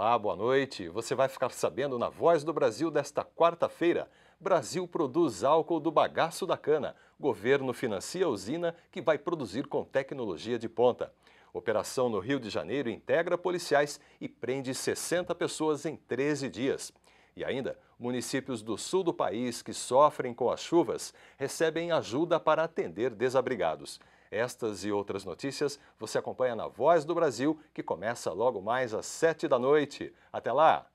Olá, boa noite. Você vai ficar sabendo na Voz do Brasil desta quarta-feira. Brasil produz álcool do bagaço da cana. Governo financia a usina que vai produzir com tecnologia de ponta. Operação no Rio de Janeiro integra policiais e prende 60 pessoas em 13 dias. E ainda, municípios do sul do país que sofrem com as chuvas recebem ajuda para atender desabrigados. Estas e outras notícias você acompanha na Voz do Brasil, que começa logo mais às 7 da noite. Até lá!